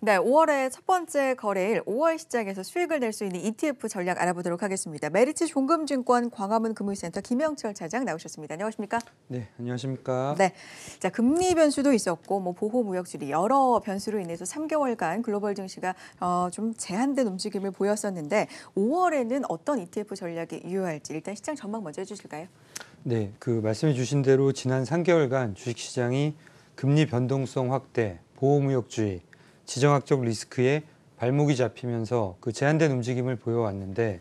네, 5월의 첫 번째 거래일 5월 시장에서 수익을 낼 수 있는 ETF 전략 알아보도록 하겠습니다. 메리츠 종금증권 광화문 금융센터 김영철 차장 나오셨습니다. 안녕하십니까? 네, 안녕하십니까? 네, 자 금리 변수도 있었고 뭐 보호 무역주리 여러 변수로 인해서 3개월간 글로벌 증시가 어, 좀 제한된 움직임을 보였었는데 5월에는 어떤 ETF 전략이 유효할지 일단 시장 전망 먼저 해주실까요? 네, 그 말씀해 주신 대로 지난 3개월간 주식시장이 금리 변동성 확대, 보호무역주의 지정학적 리스크에 발목이 잡히면서 그 제한된 움직임을 보여왔는데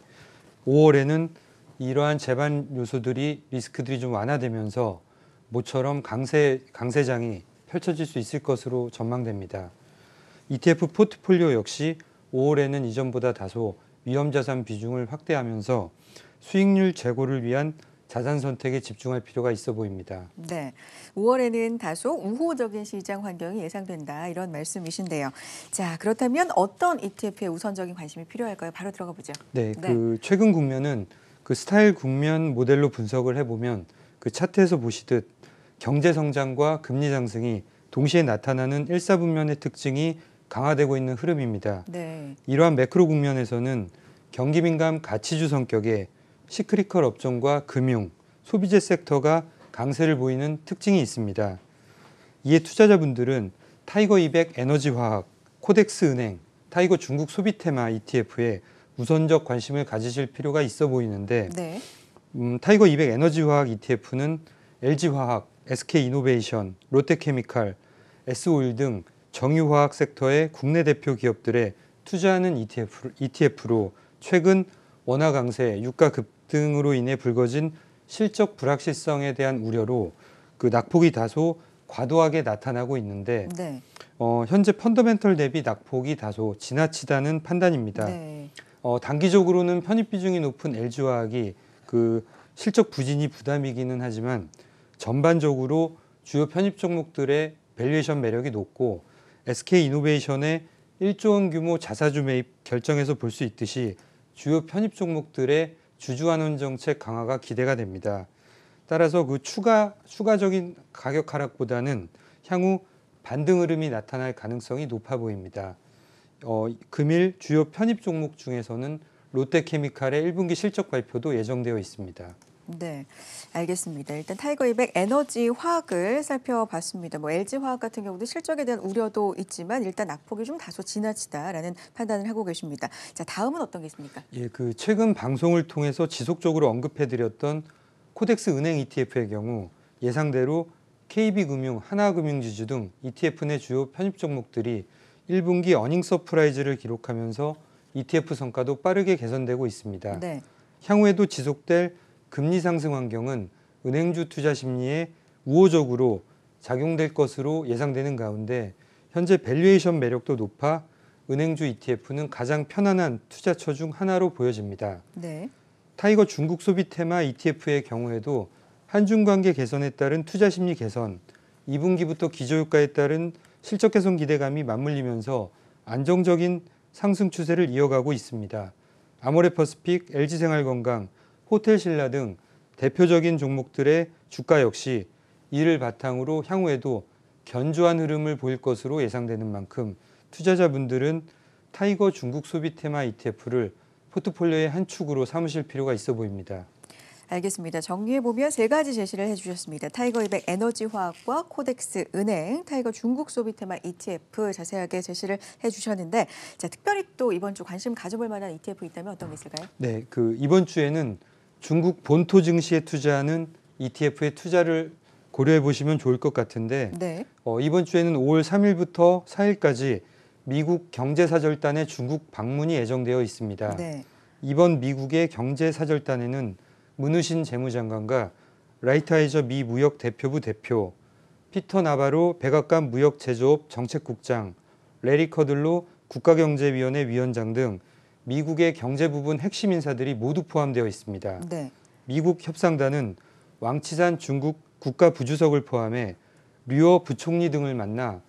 5월에는 이러한 재반 요소들이 리스크들이 좀 완화되면서 모처럼 강세 강세장이 펼쳐질 수 있을 것으로 전망됩니다. ETF 포트폴리오 역시 5월에는 이전보다 다소 위험 자산 비중을 확대하면서 수익률 제고를 위한 자산 선택에 집중할 필요가 있어 보입니다. 네. 5월에는 다소 우호적인 시장 환경이 예상된다 이런 말씀이신데요. 자, 그렇다면 어떤 ETF에 우선적인 관심이 필요할까요? 바로 들어가 보죠. 네. 네. 그 최근 국면은 그 스타일 국면 모델로 분석을 해 보면 그 차트에서 보시듯 경제 성장과 금리 상승이 동시에 나타나는 일사분면의 특징이 강화되고 있는 흐름입니다. 네. 이러한 매크로 국면에서는 경기 민감 가치주 성격의 시크리컬 업종과 금융, 소비재 섹터가 강세를 보이는 특징이 있습니다. 이에 투자자분들은 타이거 200 에너지화학, 코덱스 은행, 타이거 중국 소비테마 ETF에 우선적 관심을 가지실 필요가 있어 보이는데 네. 음, 타이거 200 에너지화학 ETF는 LG화학, SK이노베이션, 롯데케미칼, S오일 등 정유화학 섹터의 국내 대표 기업들에 투자하는 ETF, ETF로 e 최근 원화 강세, 유가 급 등으로 인해 불거진 실적 불확실성에 대한 우려로 그 낙폭이 다소 과도하게 나타나고 있는데 네. 어, 현재 펀더멘털 대비 낙폭이 다소 지나치다는 판단입니다. 네. 어, 단기적으로는 편입 비중이 높은 LG화학이 그 실적 부진이 부담이기는 하지만 전반적으로 주요 편입 종목들의 밸류에이션 매력이 높고 SK 이노베이션의 1조 원 규모 자사주 매입 결정에서 볼 수 있듯이 주요 편입 종목들의 주주환원 정책 강화가 기대가 됩니다. 따라서 그 추가 추가적인 가격 하락보다는 향후 반등 흐름이 나타날 가능성이 높아 보입니다. 어, 금일 주요 편입 종목 중에서는 롯데케미칼의 1분기 실적 발표도 예정되어 있습니다. 네, 알겠습니다. 일단 타이거이백 에너지 화학을 살펴봤습니다. 뭐 LG 화학 같은 경우도 실적에 대한 우려도 있지만 일단 낙폭이 좀 다소 지나치다라는 판단을 하고 계십니다. 자, 다음은 어떤 게 있습니까? 예, 그 최근 방송을 통해서 지속적으로 언급해드렸던 코덱스 은행 ETF의 경우 예상대로 KB금융, 하나금융지주 등 ETF 내 주요 편입 종목들이 1분기 어닝 서프라이즈를 기록하면서 ETF 성과도 빠르게 개선되고 있습니다. 네. 향후에도 지속될 금리 상승 환경은 은행주 투자 심리에 우호적으로 작용될 것으로 예상되는 가운데 현재 밸류에이션 매력도 높아 은행주 ETF는 가장 편안한 투자처 중 하나로 보여집니다. 네. 타이거 중국 소비 테마 ETF의 경우에도 한중 관계 개선에 따른 투자 심리 개선, 2분기부터 기저효과에 따른 실적 개선 기대감이 맞물리면서 안정적인 상승 추세를 이어가고 있습니다. 아모레퍼스픽, LG생활건강, 호텔 신라 등 대표적인 종목들의 주가 역시 이를 바탕으로 향후에도 견조한 흐름을 보일 것으로 예상되는 만큼 투자자분들은 타이거 중국 소비 테마 ETF를 포트폴리오의 한 축으로 삼으실 필요가 있어 보입니다. 알겠습니다. 정리해보면 세 가지 제시를 해주셨습니다. 타이거 200 에너지화학과 코덱스 은행, 타이거 중국 소비테마 ETF 자세하게 제시를 해주셨는데 자, 특별히 또 이번 주 관심 가져볼 만한 ETF 있다면 어떤 게 있을까요? 네, 그 이번 주에는 중국 본토 증시에 투자하는 ETF에 투자를 고려해 보시면 좋을 것 같은데 네. 어, 이번 주에는 5월 3일부터 4일까지 미국 경제사절단의 중국 방문이 예정되어 있습니다. 네. 이번 미국의 경제사절단에는 문우신 재무장관과 라이타이저 미 무역 대표부 대표, 피터 나바로 백악관 무역제조업 정책국장, 레리 커들로 국가경제위원회 위원장 등 미국의 경제 부분 핵심 인사들이 모두 포함되어 있습니다. 네. 미국 협상단은 왕치산 중국 국가 부주석을 포함해 류어 부총리 등을 만나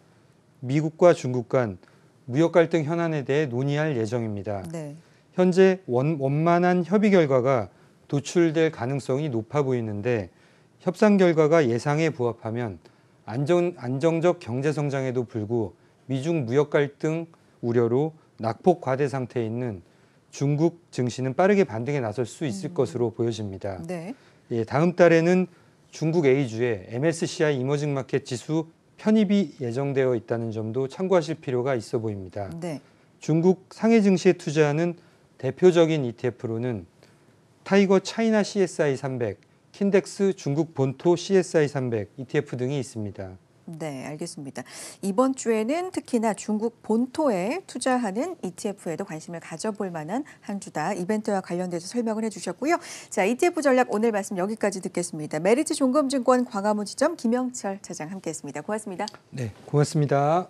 미국과 중국 간 무역 갈등 현안에 대해 논의할 예정입니다. 네. 현재 원, 원만한 협의 결과가 도출될 가능성이 높아 보이는데 협상 결과가 예상에 부합하면 안정, 안정적 경제 성장에도 불구 미중 무역 갈등 우려로 낙폭 과대 상태에 있는 중국 증시는 빠르게 반등에 나설 수 있을 음. 것으로 보여집니다. 네. 예, 다음 달에는 중국 A주의 MSCI 이머징 마켓 지수 편입이 예정되어 있다는 점도 참고하실 필요가 있어 보입니다. 네. 중국 상해 증시에 투자하는 대표적인 ETF로는 타이거 차이나 CSI 300, 킨덱스 중국 본토 CSI 300 ETF 등이 있습니다. 네, 알겠습니다. 이번 주에는 특히나 중국 본토에 투자하는 ETF에도 관심을 가져볼 만한 한 주다. 이벤트와 관련돼서 설명을 해주셨고요. 자, ETF 전략 오늘 말씀 여기까지 듣겠습니다. 메리츠 종금증권 광화문 지점 김영철 차장 함께했습니다. 고맙습니다. 네, 고맙습니다.